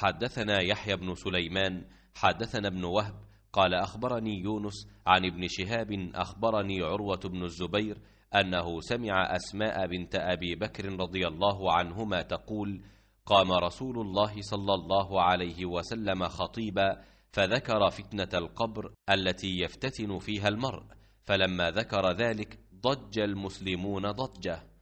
حدثنا يحيى بن سليمان حدثنا ابن وهب قال أخبرني يونس عن ابن شهاب أخبرني عروة بن الزبير أنه سمع أسماء بنت أبي بكر رضي الله عنهما تقول قام رسول الله صلى الله عليه وسلم خطيبا فذكر فتنة القبر التي يفتتن فيها المرء فلما ذكر ذلك ضج المسلمون ضجه